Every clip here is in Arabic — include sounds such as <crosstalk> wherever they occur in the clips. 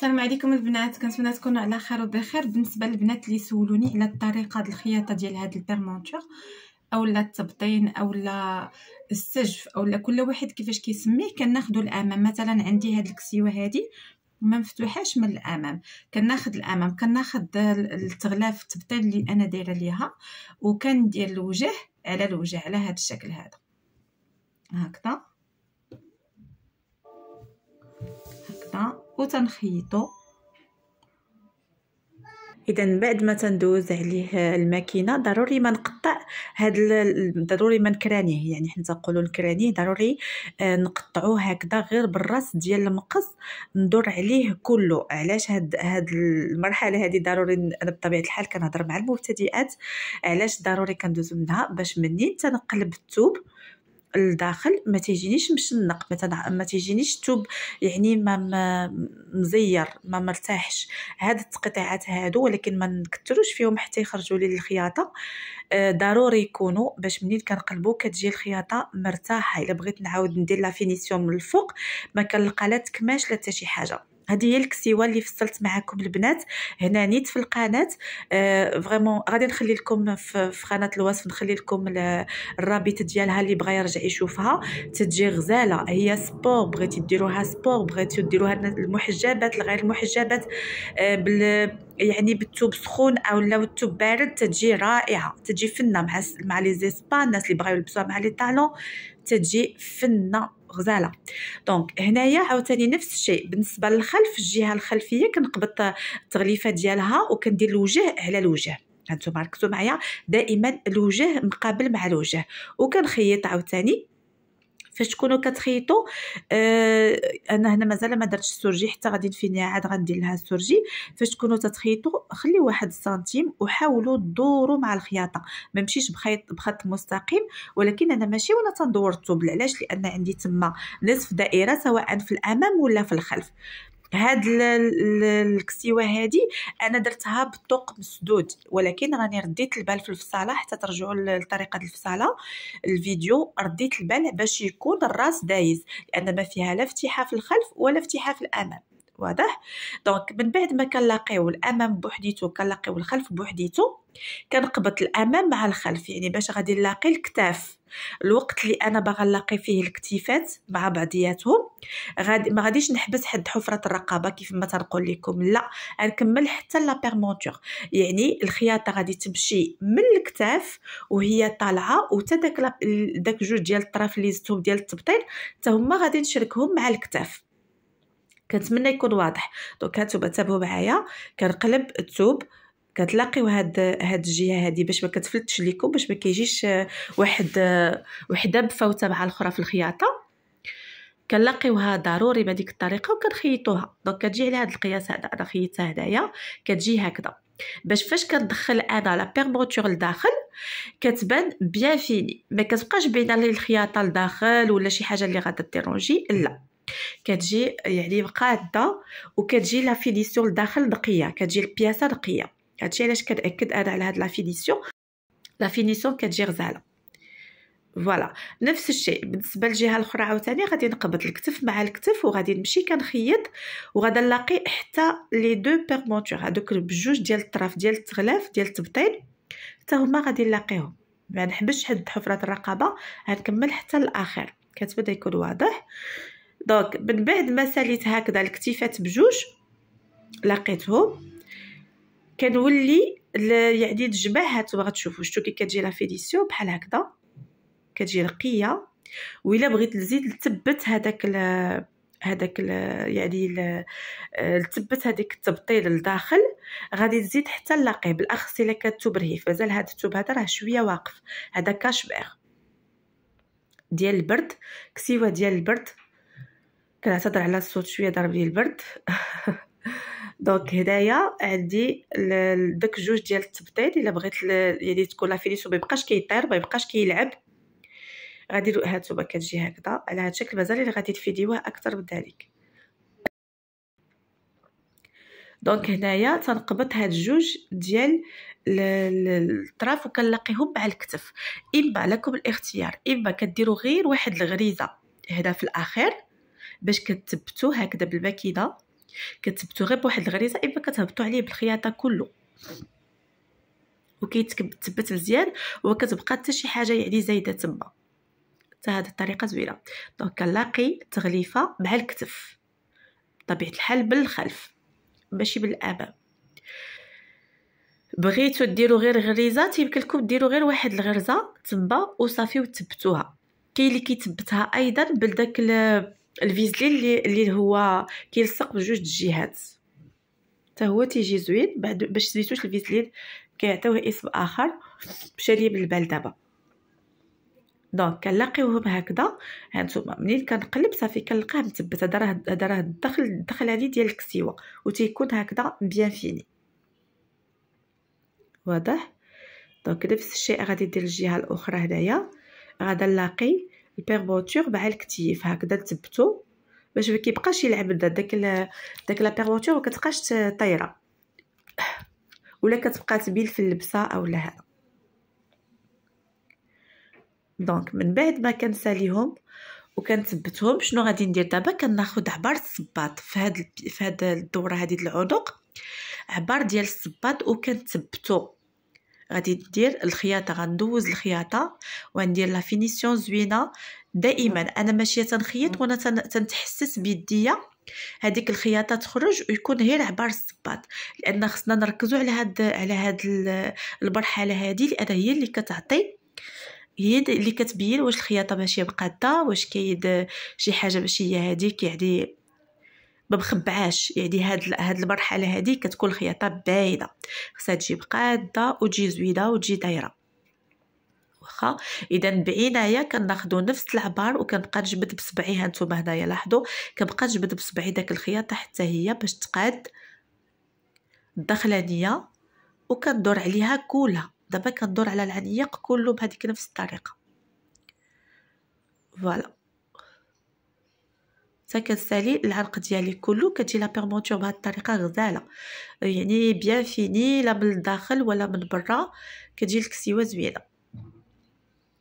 السلام عليكم البنات كنتمنى تكونوا على خير وبخير بالنسبه للبنات اللي سولوني على الطريقه ديال الخياطه ديال هاد البيرمونتور اولا التبطين اولا السجف اولا كل واحد كيفاش كيسميه كناخذوا الامام مثلا عندي هاد الكسيوه هادي ما مفتوحاش من الامام كناخذ الامام كناخذ التغلاف التبطين اللي انا دايره ليها وكندير الوجه على الوجه على هاد الشكل هذا هكذا هكذا وتنخيطه اذا بعد ما تندوز عليه الماكينه ضروري ما نقطع هاد ضروري ما نكرانيه يعني حنا تنقولوا نكرانيه ضروري آه، نقطعوه هكذا غير بالراس ديال المقص ندور عليه كله علاش هاد هاد المرحله هادي ضروري انا بطبيعه الحال كنهضر مع المبتدئات علاش ضروري كندوز منها باش منين تنقلب الثوب الداخل ما تيجينيش مشنق ما, ما تيجينيش توب يعني ما مزير ما مرتاحش هاد التقطيعات هادو ولكن ما نكتروش فيهم حتى يخرجوا لي الخياطه آه، ضروري يكونوا باش منين كنقلبوا كتجي الخياطه مرتاحه الا بغيت نعاود ندير لا فينيسيون من الفوق ما كنلقى لا تكماش لا حتى شي حاجه هذه هي الكسيوه اللي فصلت معكم البنات هنا نيت في القناه آه فريمون غادي نخلي لكم في, في قناه الوصف نخلي لكم الرابط ديالها اللي بغى يرجع يشوفها تجي غزاله هي سبور بغيتي ديروها سبور بغيتي ديروها المحجبات الغير المحجبات آه بال يعني بالثوب سخون او لو الثوب بارد تجي رائعه تجي فنه مع مع لي زيسبان الناس اللي بغاو يلبسوها مع لي طالون تتجي فنه غزاله دونك هنايا عاوتاني نفس الشيء بالنسبه للخلف الجهه الخلفيه كنقبط التغليفه ديالها وكندير الوجه على الوجه هانتوما ركزوا معايا دائما الوجه مقابل مع الوجه وكنخيط عاوتاني فاش تكونوا كتخيطوا آه انا هنا مازال ما درتش السورجي حتى غادي نفينيها عاد غندير لها السورجي فاش تكونوا تتخيطوا خليو واحد سنتيم وحاولوا دوروا مع الخياطه ما نمشيش بخيط بخط مستقيم ولكن انا ماشي وانا تندور الثوب علاش لان عندي تما نصف دائره سواء في الامام ولا في الخلف هاد الكسيوه هادي انا درتها بالطوق مسدود ولكن راني رديت البال في الفصاله حتى ترجعوا لطريقه الفصاله الفيديو رديت البال باش يكون الراس دايز لان ما فيها لا افتحاء في الخلف ولا افتحاء في الامام واضح دونك من بعد ما كنلاقيو الامام بوحديتو كنلاقيو الخلف بوحديتو كنقبط الامام مع الخلف يعني باش غادي نلاقي الكتاف الوقت اللي انا باغا نلاقي فيه الاكتفات مع بعضياتهم غادي ما غاديش نحبس حد حفره الرقبه كيف ما تنقول لكم لا غنكمل حتى لا بيرمونتور يعني الخياطه غادي تمشي من الكتاف وهي طالعه وتا داك داك جوج ديال الطرف اللي زدتهم ديال التبطيل حتى هما غادي نشركهم مع الكتاف كنتمنى يكون واضح دونك هانتوما تابعوا معايا كنقلب الثوب كتلاقيو هاد هاد الجهه هادي باش ما كتفلتش ليكم باش ما كيجيش آه، واحد آه، وحده بفوته مع الاخرى في الخياطه كنلاقيوها ضروري بهذيك الطريقه وكنخيطوها دونك كتجي على هاد القياس هذا انا خيطتها هدايا كتجي هكذا باش فاش كتدخل انا لا بيرموتور لداخل كتبان بيان فيني ما كتبقاش باينه لي الخياطه لداخل ولا شي حاجه اللي غادا ديرونجي لا كتجي يعني قاده وكتجي لا فينيسيون لداخل نقيه كتجي البياسه نقيه هادشي علاش كنأكد انا على هاد لافينيسيون لافينيسيون كتجي غزاله فوالا نفس الشيء بالنسبه للجهه الاخرى عاوتاني غادي نقبض الكتف مع الكتف وغادي نمشي كنخيط وغادي نلاقي حتى لي دو بيرمونتور هادوك بجوج ديال الطرف ديال التغلاف ديال التبطيل حتى هما غادي نلاقيهم ما نحبش حد حفره الرقبه غنكمل حتى الاخر كتبدا يكون واضح دونك من بعد ما ساليت هكذا الكتيفات بجوج لقيتهم كنولي يعني الجباهات تبغى تشوفوا شتو كي كتجي لا بحال هكذا كتجي رقيه وإلا بغيت نزيد نثبت هذاك هذاك يعني نثبت هذيك التبطيل لداخل غادي تزيد حتى اللاقي بالاخص الا كان الثوب رهيف مازال هذا التوب هذا راه شويه واقف هذا كاشبير ديال البرد كسيوه ديال البرد كنعتذر على الصوت شويه ضرب لي البرد <laughs> دونك هدايا عندي داك جوج ديال التبطيط الا بغيت يعني تكون لا فيليسو ما يبقاش كيطير ما يبقاش كيلعب غادي هاتوما كتجي هكذا على هذا الشكل مازال اللي غادي تفيديوه اكثر من ذلك دونك هنايا تنقبط هاد جوج ديال الطراف وكنلاقيهم مع الكتف اما لكم الاختيار اما كديروا غير واحد الغريزه هنا في الاخير باش كتثبتوا هكذا بالماكينه كتبتو غير بواحد الغريزه اما كتهبطو عليه بالخياطه كله وكيتثبت مزيان وكتبقى حتى شي حاجه يعني زايده تما حتى هذه الطريقه زوينه دونك كنلاقي التغليفه مع الكتف بطبيعه الحال بالخلف ماشي بالامام بغيتو ديروا غير غريزه تيمكن لكم ديروا غير واحد الغرزه تما وصافي وتثبتوها كاين اللي كيثبتها ايضا بالداك الفيزلي اللي, اللي هو كيلصق بجوج الجهات حتى هو تيجي زوين بعد باش سديتوش الفيزلي كيعطيوه اسم اخر بشريب البال دابا دونك كنلاقيوهم هكذا هانتوما منين كنقلب صافي كنلقاه مثبت هذا راه هذا راه الدخل الدخل عليه ديال الكسيوه وتيكون هكذا بيان فيني واضح دونك نفس الشيء غادي دير الجهه الاخرى هنايا غادا نلاقي البيربوتور مع الكتيف هكذا تثبتو باش ما كيبقاش يلعب داك داك لا بيربوتور وما كتبقاش طايره ولا كتبقى تبيل في اللبسه اولا هذا دونك من بعد ما كنساليهم وكنثبتهم شنو غادي ندير دابا كناخذ عبار الصباط في هاد في هاد الدوره هذه العنق عبار ديال الصباط وكنثبتو غادي دير الخياطه غندوز الخياطه وغندير لا فينيسيون زوينه دائما انا ماشيه تنخيط وانا تنتحسس بيديا هذيك الخياطه تخرج ويكون غير عبار الصباط لان خصنا نركزوا على هاد على هاد المرحله هذه لان هي اللي كتعطي هي اللي كتبين واش الخياطه ماشيه مقاده واش كاين شي حاجه ماشيه هذيك يعني ما مخبعاش يعني هاد هاد المرحله هادي كتكون الخياطه بايده خصها تجي قاده وتجي زويده وتجي دايره واخا اذا بعنايه كناخذوا نفس العبار وكنبقى نجبد بصبعي ها نتوما هنايا لاحظوا كنبقى نجبد بصبعي داك الخياطه حتى هي باش تقاد الدخلانيه وكندور عليها كلها دابا كندور على العنيق كله بهذيك نفس الطريقه فوالا حتى كنسالي العرق ديالك كله كتجي لا بيرمونتور بهاد الطريقه غزاله يعني بيان فيني لا من الداخل ولا من برا كتجي الكسيوه زوينه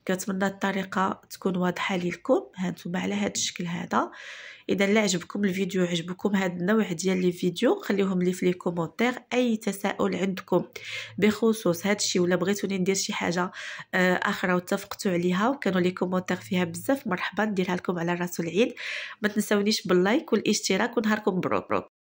كنتمنى الطريقه تكون واضحه لكم هانتوما على هذا الشكل هذا اذا لا عجبكم الفيديو عجبكم هذا النوع ديال لي فيديو خليهم لي في لي كومونتير اي تساؤل عندكم بخصوص هذا الشيء ولا بغيتوني ندير شي حاجه آه، اخرى واتفقتوا عليها وكانوا لي كومونتير فيها بزاف مرحبا نديرها لكم على راس العيد ما تنساونيش باللايك والاشتراك ونهاركم مبروك